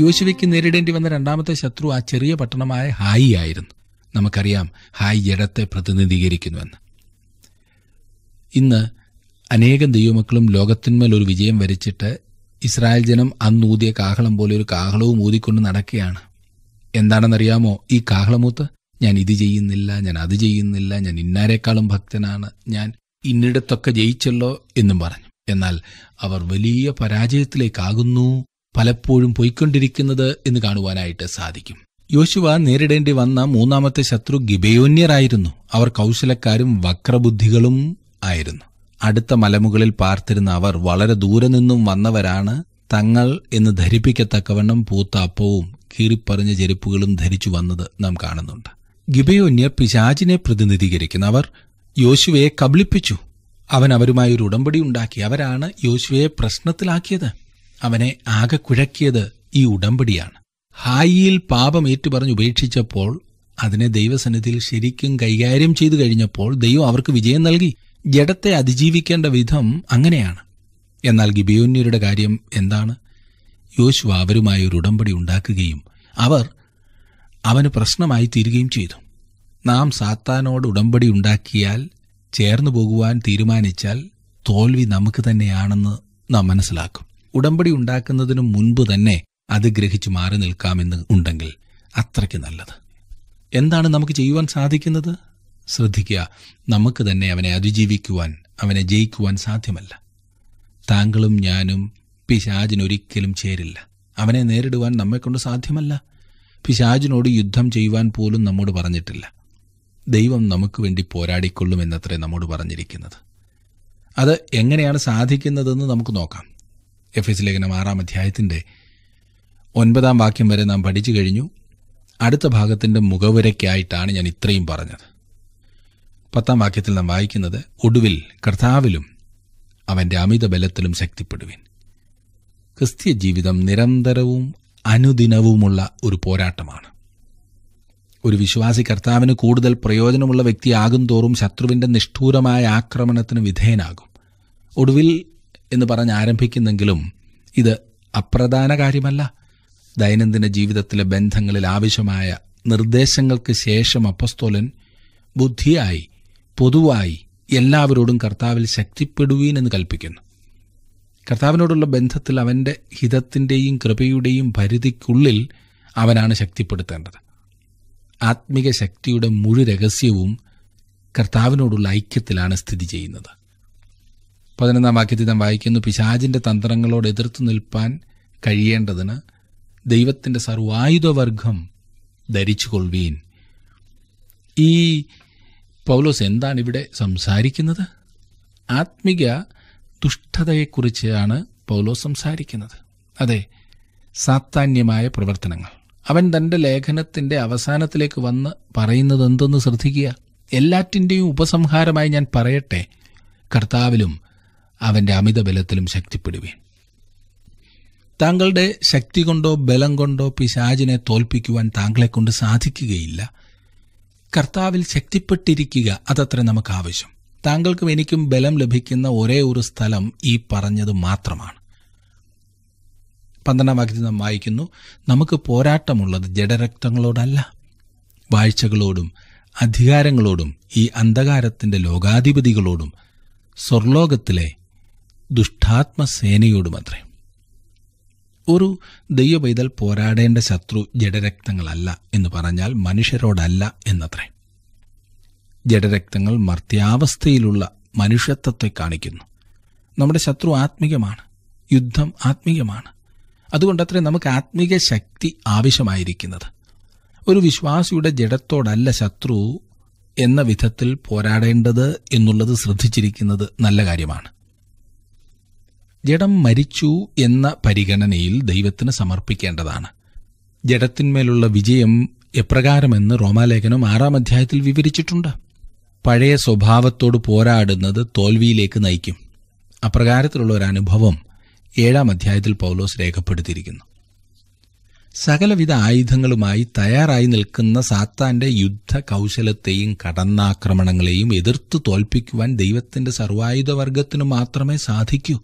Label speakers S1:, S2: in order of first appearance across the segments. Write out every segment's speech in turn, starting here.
S1: യോശുവയ്ക്ക് നേരിടേണ്ടി വന്ന രണ്ടാമത്തെ ശത്രു ആ ചെറിയ പട്ടണമായ ഹായി ആയിരുന്നു നമുക്കറിയാം ഹായ് ജഡത്തെ പ്രതിനിധീകരിക്കുന്നുവെന്ന് ഇന്ന് അനേകം ദൈവമക്കളും ലോകത്തിന്മേൽ ഒരു വിജയം വരിച്ചിട്ട് ഇസ്രായേൽ ജനം അന്നൂതിയ കാഹളം പോലെ ഒരു കാഹളവും ഊതിക്കൊണ്ട് നടക്കുകയാണ് എന്താണെന്നറിയാമോ ഈ കാഹളമൂത്ത് ഞാൻ ഇത് ചെയ്യുന്നില്ല ഞാൻ അത് ചെയ്യുന്നില്ല ഞാൻ ഇന്നാരേക്കാളും ഭക്തനാണ് ഞാൻ ഇന്നിടത്തൊക്കെ ജയിച്ചല്ലോ എന്നും പറഞ്ഞു എന്നാൽ അവർ വലിയ പരാജയത്തിലേക്കാകുന്നു പലപ്പോഴും പോയിക്കൊണ്ടിരിക്കുന്നത് എന്ന് കാണുവാനായിട്ട് സാധിക്കും യോശുവ നേരിടേണ്ടി വന്ന മൂന്നാമത്തെ ശത്രു ഗിബയോന്യരായിരുന്നു അവർ കൗശലക്കാരും വക്രബുദ്ധികളും ആയിരുന്നു അടുത്ത മലമുകളിൽ പാർത്തിരുന്ന അവർ വളരെ ദൂരെ നിന്നും വന്നവരാണ് തങ്ങൾ എന്ന് ധരിപ്പിക്കത്തക്കവണ്ണം പൂത്ത അപ്പവും കീറിപ്പറിഞ്ഞ ചെരുപ്പുകളും ധരിച്ചു വന്നത് നാം കാണുന്നുണ്ട് ഗിബയോന്യർ പിശാചിനെ പ്രതിനിധീകരിക്കുന്ന അവർ യോശുവയെ കബളിപ്പിച്ചു അവൻ അവരുമായി ഒരു ഉടമ്പടി ഉണ്ടാക്കി അവരാണ് യോശുവയെ പ്രശ്നത്തിലാക്കിയത് അവനെ ആകെ കുഴക്കിയത് ഈ ഉടമ്പടിയാണ് ഹായിയിൽ പാപം ഏറ്റുപറഞ്ഞ് ഉപേക്ഷിച്ചപ്പോൾ അതിനെ ദൈവസന്നിധിയിൽ ശരിക്കും കൈകാര്യം ചെയ്തു കഴിഞ്ഞപ്പോൾ ദൈവം അവർക്ക് വിജയം നൽകി ജഡത്തെ അതിജീവിക്കേണ്ട വിധം അങ്ങനെയാണ് എന്നാൽ ഗിബിയോന്യരുടെ കാര്യം എന്താണ് യോശുവ അവരുമായി ഒരു ഉടമ്പടി ഉണ്ടാക്കുകയും അവർ അവന് പ്രശ്നമായി തീരുകയും ചെയ്തു നാം സാത്താനോട് ഉടമ്പടി ഉണ്ടാക്കിയാൽ ചേർന്നു പോകുവാൻ തീരുമാനിച്ചാൽ തോൽവി നമുക്ക് തന്നെയാണെന്ന് നാം മനസ്സിലാക്കും ഉടമ്പടി ഉണ്ടാക്കുന്നതിനു മുൻപ് തന്നെ അത് ഗ്രഹിച്ചു മാറി നിൽക്കാമെന്ന് ഉണ്ടെങ്കിൽ അത്രയ്ക്ക് നല്ലത് എന്താണ് നമുക്ക് ചെയ്യുവാൻ സാധിക്കുന്നത് ശ്രദ്ധിക്കുക നമുക്ക് തന്നെ അവനെ അതിജീവിക്കുവാൻ അവനെ ജയിക്കുവാൻ സാധ്യമല്ല താങ്കളും ഞാനും പിശാജിനൊരിക്കലും ചേരില്ല അവനെ നേരിടുവാൻ നമ്മെക്കൊണ്ട് സാധ്യമല്ല പിശാജിനോട് യുദ്ധം ചെയ്യുവാൻ പോലും നമ്മോട് പറഞ്ഞിട്ടില്ല ദൈവം നമുക്ക് വേണ്ടി പോരാടിക്കൊള്ളുമെന്നത്രേ നമ്മോട് പറഞ്ഞിരിക്കുന്നത് അത് എങ്ങനെയാണ് സാധിക്കുന്നതെന്ന് നമുക്ക് നോക്കാം എഫ് എസ് ലേഖനം ആറാം അധ്യായത്തിൻ്റെ ഒൻപതാം വാക്യം വരെ നാം പഠിച്ചു കഴിഞ്ഞു അടുത്ത ഭാഗത്തിൻ്റെ മുഖവുരയ്ക്കായിട്ടാണ് ഞാൻ ഇത്രയും പറഞ്ഞത് പത്താം വാക്യത്തിൽ നാം വായിക്കുന്നത് ഒടുവിൽ കർത്താവിലും അവൻ്റെ അമിത ബലത്തിലും ശക്തിപ്പെടുവിൻ ക്രിസ്തീയ ജീവിതം നിരന്തരവും അനുദിനവുമുള്ള ഒരു പോരാട്ടമാണ് ഒരു വിശ്വാസി കർത്താവിന് കൂടുതൽ പ്രയോജനമുള്ള വ്യക്തിയാകും തോറും ശത്രുവിൻ്റെ നിഷ്ഠൂരമായ ആക്രമണത്തിന് വിധേയനാകും ഒടുവിൽ എന്ന് പറഞ്ഞ് ആരംഭിക്കുന്നെങ്കിലും ഇത് അപ്രധാന കാര്യമല്ല ദൈനംദിന ജീവിതത്തിലെ ബന്ധങ്ങളിൽ ആവശ്യമായ നിർദ്ദേശങ്ങൾക്ക് ശേഷം അപ്പസ്തോലൻ ബുദ്ധിയായി പൊതുവായി എല്ലാവരോടും കർത്താവിൽ ശക്തിപ്പെടുവീൻ എന്ന് കൽപ്പിക്കുന്നു കർത്താവിനോടുള്ള ബന്ധത്തിൽ അവൻ്റെ ഹിതത്തിൻ്റെയും കൃപയുടെയും പരിധിക്കുള്ളിൽ അവനാണ് ശക്തിപ്പെടുത്തേണ്ടത് ആത്മിക ശക്തിയുടെ മുഴുരഹസ്യവും കർത്താവിനോടുള്ള ഐക്യത്തിലാണ് സ്ഥിതി ചെയ്യുന്നത് പതിനൊന്നാം വാക്യത്തിൽ നാം വായിക്കുന്നു പിശാജിൻ്റെ തന്ത്രങ്ങളോട് എതിർത്തു നിൽപ്പാൻ കഴിയേണ്ടതിന് ദൈവത്തിൻ്റെ സർവായുധവർഗം കൊള്ളുവീൻ ഈ പൗലോസ് എന്താണ് ഇവിടെ സംസാരിക്കുന്നത് ആത്മിക ദുഷ്ടതയെക്കുറിച്ചാണ് പൗലോസ് സംസാരിക്കുന്നത് അതെ സാത്താന്യമായ പ്രവർത്തനങ്ങൾ അവൻ തൻ്റെ ലേഖനത്തിൻ്റെ അവസാനത്തിലേക്ക് വന്ന് പറയുന്നത് എന്തെന്ന് ശ്രദ്ധിക്കുക എല്ലാറ്റിൻ്റെയും ഉപസംഹാരമായി ഞാൻ പറയട്ടെ കർത്താവിലും അവൻ്റെ ബലത്തിലും ശക്തിപ്പെടുവീൻ താങ്കളുടെ ശക്തി കൊണ്ടോ ബലം കൊണ്ടോ പിശാചിനെ തോൽപ്പിക്കുവാൻ താങ്കളെ കൊണ്ട് സാധിക്കുകയില്ല കർത്താവിൽ ശക്തിപ്പെട്ടിരിക്കുക അതത്ര നമുക്ക് ആവശ്യം താങ്കൾക്കും എനിക്കും ബലം ലഭിക്കുന്ന ഒരേ ഒരു സ്ഥലം ഈ പറഞ്ഞത് മാത്രമാണ് പന്ത്രണ്ടാം വാക്യത്തിൽ നാം വായിക്കുന്നു നമുക്ക് പോരാട്ടമുള്ളത് ജഡരക്തങ്ങളോടല്ല വാഴ്ചകളോടും അധികാരങ്ങളോടും ഈ അന്ധകാരത്തിൻ്റെ ലോകാധിപതികളോടും സ്വർലോകത്തിലെ ദുഷ്ടാത്മസേനയോടുമത്രേ ഒരു ദൈവ പൈതൽ പോരാടേണ്ട ശത്രു ജഡരക്തങ്ങളല്ല എന്ന് പറഞ്ഞാൽ മനുഷ്യരോടല്ല എന്നത്രേ ജഡരക്തങ്ങൾ മർത്യാവസ്ഥയിലുള്ള മനുഷ്യത്വത്തെ കാണിക്കുന്നു നമ്മുടെ ശത്രു ആത്മീകമാണ് യുദ്ധം ആത്മീകമാണ് അതുകൊണ്ടത്രേ നമുക്ക് ആത്മീക ശക്തി ആവശ്യമായിരിക്കുന്നത് ഒരു വിശ്വാസിയുടെ ജഡത്തോടല്ല ശത്രു എന്ന വിധത്തിൽ പോരാടേണ്ടത് എന്നുള്ളത് ശ്രദ്ധിച്ചിരിക്കുന്നത് നല്ല കാര്യമാണ് ജഡം മരിച്ചു എന്ന പരിഗണനയിൽ ദൈവത്തിന് സമർപ്പിക്കേണ്ടതാണ് ജഡത്തിന്മേലുള്ള വിജയം എപ്രകാരമെന്ന് റോമാലേഖനം ആറാം അധ്യായത്തിൽ വിവരിച്ചിട്ടുണ്ട് പഴയ സ്വഭാവത്തോട് പോരാടുന്നത് തോൽവിയിലേക്ക് നയിക്കും അപ്രകാരത്തിലുള്ള ഒരു അനുഭവം ഏഴാം അധ്യായത്തിൽ പൗലോസ് രേഖപ്പെടുത്തിയിരിക്കുന്നു സകലവിധ ആയുധങ്ങളുമായി തയ്യാറായി നിൽക്കുന്ന സാത്താന്റെ യുദ്ധ കൗശലത്തെയും കടന്നാക്രമണങ്ങളെയും എതിർത്ത് തോൽപ്പിക്കുവാൻ ദൈവത്തിന്റെ സർവായുധവർഗത്തിനു മാത്രമേ സാധിക്കൂ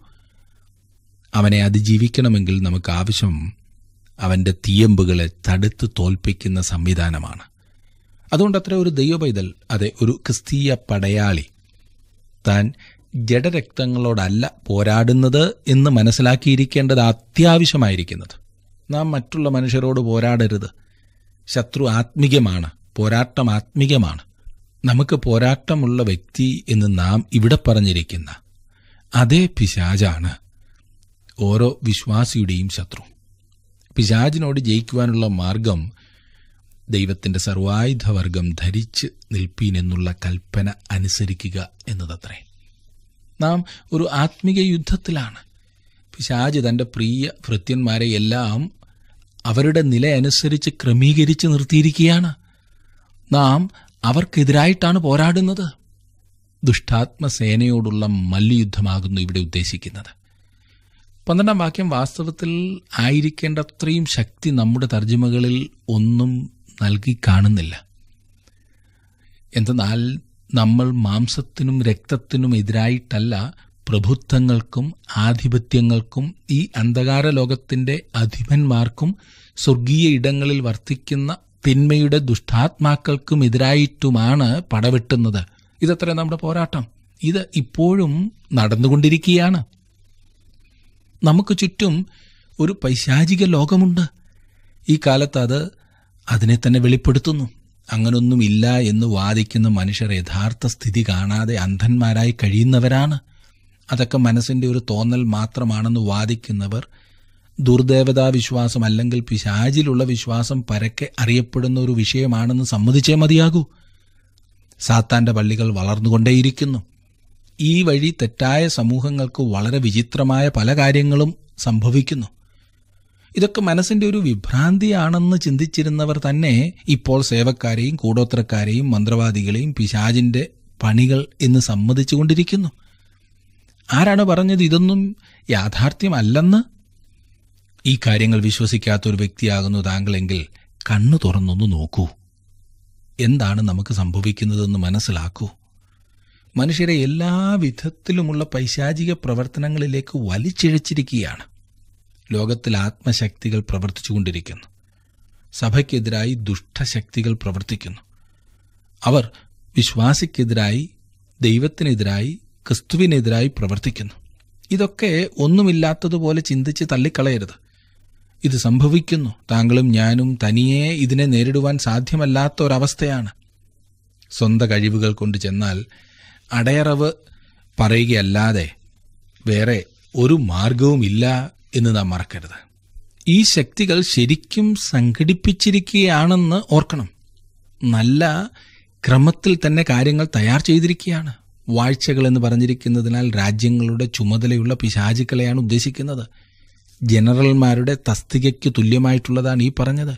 S1: അവനെ അതിജീവിക്കണമെങ്കിൽ നമുക്ക് ആവശ്യം അവൻ്റെ തീയമ്പുകളെ തടുത്ത് തോൽപ്പിക്കുന്ന സംവിധാനമാണ് അതുകൊണ്ട് അത്ര ഒരു ദൈവപൈതൽ അതെ ഒരു ക്രിസ്തീയ പടയാളി താൻ ജഡരക്തങ്ങളോടല്ല പോരാടുന്നത് എന്ന് മനസ്സിലാക്കിയിരിക്കേണ്ടത് അത്യാവശ്യമായിരിക്കുന്നത് നാം മറ്റുള്ള മനുഷ്യരോട് പോരാടരുത് ശത്രു ആത്മികമാണ് പോരാട്ടം ആത്മികമാണ് നമുക്ക് പോരാട്ടമുള്ള വ്യക്തി എന്ന് നാം ഇവിടെ പറഞ്ഞിരിക്കുന്ന അതേ പിശാജാണ് ഓരോ വിശ്വാസിയുടെയും ശത്രു പിശാചിനോട് ജയിക്കുവാനുള്ള മാർഗം ദൈവത്തിൻ്റെ സർവായുധവർഗം ധരിച്ച് നിൽപ്പീനെന്നുള്ള കൽപ്പന അനുസരിക്കുക എന്നതത്രേ നാം ഒരു ആത്മീക യുദ്ധത്തിലാണ് പിശാജ് തൻ്റെ പ്രിയ ഭൃത്യന്മാരെ എല്ലാം അവരുടെ നില അനുസരിച്ച് ക്രമീകരിച്ച് നിർത്തിയിരിക്കുകയാണ് നാം അവർക്കെതിരായിട്ടാണ് പോരാടുന്നത് ദുഷ്ടാത്മസേനയോടുള്ള മല്ലയുദ്ധമാകുന്നു ഇവിടെ ഉദ്ദേശിക്കുന്നത് പന്ത്രണ്ടാം വാക്യം വാസ്തവത്തിൽ ആയിരിക്കേണ്ടത്രയും ശക്തി നമ്മുടെ തർജ്ജിമകളിൽ ഒന്നും നൽകി കാണുന്നില്ല എന്തെന്നാൽ നമ്മൾ മാംസത്തിനും രക്തത്തിനും എതിരായിട്ടല്ല പ്രഭുത്വങ്ങൾക്കും ആധിപത്യങ്ങൾക്കും ഈ അന്ധകാര ലോകത്തിൻ്റെ അധിപന്മാർക്കും സ്വർഗീയ ഇടങ്ങളിൽ വർത്തിക്കുന്ന തിന്മയുടെ ദുഷ്ടാത്മാക്കൾക്കും എതിരായിട്ടുമാണ് പടവെട്ടുന്നത് ഇതത്ര നമ്മുടെ പോരാട്ടം ഇത് ഇപ്പോഴും നടന്നുകൊണ്ടിരിക്കുകയാണ് നമുക്ക് ചുറ്റും ഒരു പൈശാചിക ലോകമുണ്ട് ഈ കാലത്ത് അത് അതിനെ തന്നെ വെളിപ്പെടുത്തുന്നു അങ്ങനൊന്നുമില്ല എന്ന് വാദിക്കുന്ന മനുഷ്യർ യഥാർത്ഥ സ്ഥിതി കാണാതെ അന്ധന്മാരായി കഴിയുന്നവരാണ് അതൊക്കെ മനസ്സിൻ്റെ ഒരു തോന്നൽ മാത്രമാണെന്ന് വാദിക്കുന്നവർ ദുർദേവതാ വിശ്വാസം അല്ലെങ്കിൽ പിശാചിലുള്ള വിശ്വാസം പരക്കെ അറിയപ്പെടുന്ന ഒരു വിഷയമാണെന്ന് സമ്മതിച്ചേ മതിയാകൂ സാത്താന്റെ പള്ളികൾ വളർന്നുകൊണ്ടേയിരിക്കുന്നു ഈ വഴി തെറ്റായ സമൂഹങ്ങൾക്ക് വളരെ വിചിത്രമായ പല കാര്യങ്ങളും സംഭവിക്കുന്നു ഇതൊക്കെ മനസ്സിൻ്റെ ഒരു വിഭ്രാന്തിയാണെന്ന് ചിന്തിച്ചിരുന്നവർ തന്നെ ഇപ്പോൾ സേവക്കാരെയും കൂടോത്രക്കാരെയും മന്ത്രവാദികളെയും പിശാജിൻ്റെ പണികൾ എന്ന് സമ്മതിച്ചുകൊണ്ടിരിക്കുന്നു ആരാണ് പറഞ്ഞത് ഇതൊന്നും യാഥാർത്ഥ്യമല്ലെന്ന് ഈ കാര്യങ്ങൾ വിശ്വസിക്കാത്ത ഒരു വ്യക്തിയാകുന്നു താങ്കളെങ്കിൽ കണ്ണു തുറന്നൊന്ന് നോക്കൂ എന്താണ് നമുക്ക് സംഭവിക്കുന്നതെന്ന് മനസ്സിലാക്കൂ മനുഷ്യരെ എല്ലാ വിധത്തിലുമുള്ള പൈശാചിക പ്രവർത്തനങ്ങളിലേക്ക് വലിച്ചിഴച്ചിരിക്കുകയാണ് ലോകത്തിൽ ആത്മശക്തികൾ പ്രവർത്തിച്ചുകൊണ്ടിരിക്കുന്നു സഭയ്ക്കെതിരായി ദുഷ്ടശക്തികൾ പ്രവർത്തിക്കുന്നു അവർ വിശ്വാസിക്കെതിരായി ദൈവത്തിനെതിരായി ക്രിസ്തുവിനെതിരായി പ്രവർത്തിക്കുന്നു ഇതൊക്കെ ഒന്നുമില്ലാത്തതുപോലെ ചിന്തിച്ച് തള്ളിക്കളയരുത് ഇത് സംഭവിക്കുന്നു താങ്കളും ഞാനും തനിയെ ഇതിനെ നേരിടുവാൻ സാധ്യമല്ലാത്ത ഒരവസ്ഥയാണ് സ്വന്തം കഴിവുകൾ കൊണ്ട് ചെന്നാൽ അടയറവ് പറയുകയല്ലാതെ വേറെ ഒരു മാർഗവുമില്ല എന്ന് നാം മറക്കരുത് ഈ ശക്തികൾ ശരിക്കും സംഘടിപ്പിച്ചിരിക്കുകയാണെന്ന് ഓർക്കണം നല്ല ക്രമത്തിൽ തന്നെ കാര്യങ്ങൾ തയ്യാർ ചെയ്തിരിക്കുകയാണ് വാഴ്ചകൾ എന്ന് പറഞ്ഞിരിക്കുന്നതിനാൽ രാജ്യങ്ങളുടെ ചുമതലയുള്ള പിശാചുക്കളെയാണ് ഉദ്ദേശിക്കുന്നത് ജനറൽമാരുടെ തസ്തികയ്ക്ക് തുല്യമായിട്ടുള്ളതാണ് ഈ പറഞ്ഞത്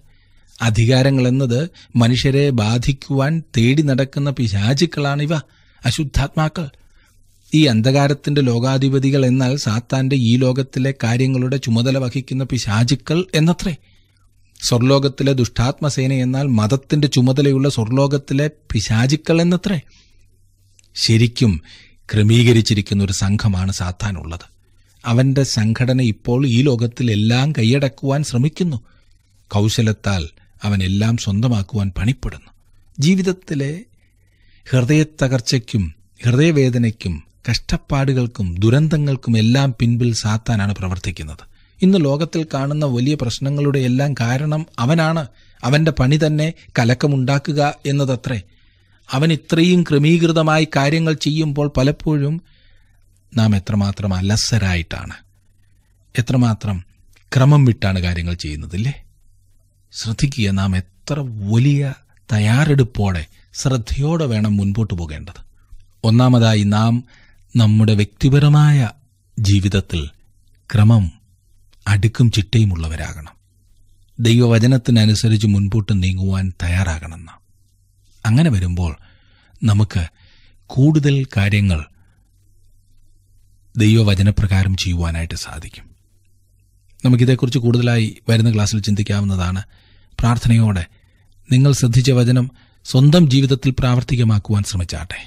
S1: അധികാരങ്ങളെന്നത് മനുഷ്യരെ ബാധിക്കുവാൻ തേടി നടക്കുന്ന പിശാചുക്കളാണിവ അശുദ്ധാത്മാക്കൾ ഈ അന്ധകാരത്തിന്റെ ലോകാധിപതികൾ എന്നാൽ സാത്താന്റെ ഈ ലോകത്തിലെ കാര്യങ്ങളുടെ ചുമതല വഹിക്കുന്ന പിശാചുക്കൾ എന്നത്രേ സ്വർലോകത്തിലെ ദുഷ്ടാത്മസേന എന്നാൽ മതത്തിന്റെ ചുമതലയുള്ള സ്വർലോകത്തിലെ പിശാചുക്കൾ എന്നത്രേ ശരിക്കും ക്രമീകരിച്ചിരിക്കുന്ന ഒരു സംഘമാണ് സാത്താനുള്ളത് അവന്റെ സംഘടന ഇപ്പോൾ ഈ ലോകത്തിലെല്ലാം കൈയടക്കുവാൻ ശ്രമിക്കുന്നു കൗശലത്താൽ അവനെല്ലാം സ്വന്തമാക്കുവാൻ പണിപ്പെടുന്നു ജീവിതത്തിലെ ഹൃദയത്തകർച്ചയ്ക്കും ഹൃദയവേദനയ്ക്കും കഷ്ടപ്പാടുകൾക്കും ദുരന്തങ്ങൾക്കും എല്ലാം പിൻപിൽ സാത്താനാണ് പ്രവർത്തിക്കുന്നത് ഇന്ന് ലോകത്തിൽ കാണുന്ന വലിയ പ്രശ്നങ്ങളുടെ എല്ലാം കാരണം അവനാണ് അവൻ്റെ പണി തന്നെ കലക്കമുണ്ടാക്കുക എന്നതത്രേ അവൻ ഇത്രയും ക്രമീകൃതമായി കാര്യങ്ങൾ ചെയ്യുമ്പോൾ പലപ്പോഴും നാം എത്രമാത്രം അലസരായിട്ടാണ് എത്രമാത്രം ക്രമം വിട്ടാണ് കാര്യങ്ങൾ ചെയ്യുന്നതില്ലേ ശ്രദ്ധിക്കുക നാം എത്ര വലിയ തയ്യാറെടുപ്പോടെ ശ്രദ്ധയോടെ വേണം മുൻപോട്ട് പോകേണ്ടത് ഒന്നാമതായി നാം നമ്മുടെ വ്യക്തിപരമായ ജീവിതത്തിൽ ക്രമം അടുക്കും ചിട്ടയുമുള്ളവരാകണം ദൈവവചനത്തിനനുസരിച്ച് മുൻപോട്ട് നീങ്ങുവാൻ തയ്യാറാകണം നാം അങ്ങനെ വരുമ്പോൾ നമുക്ക് കൂടുതൽ കാര്യങ്ങൾ ദൈവവചനപ്രകാരം ചെയ്യുവാനായിട്ട് സാധിക്കും നമുക്കിതേക്കുറിച്ച് കൂടുതലായി വരുന്ന ക്ലാസ്സിൽ ചിന്തിക്കാവുന്നതാണ് പ്രാർത്ഥനയോടെ നിങ്ങൾ ശ്രദ്ധിച്ച വചനം സ്വന്തം ജീവിതത്തിൽ പ്രാവർത്തികമാക്കുവാൻ ശ്രമിച്ചാട്ടെ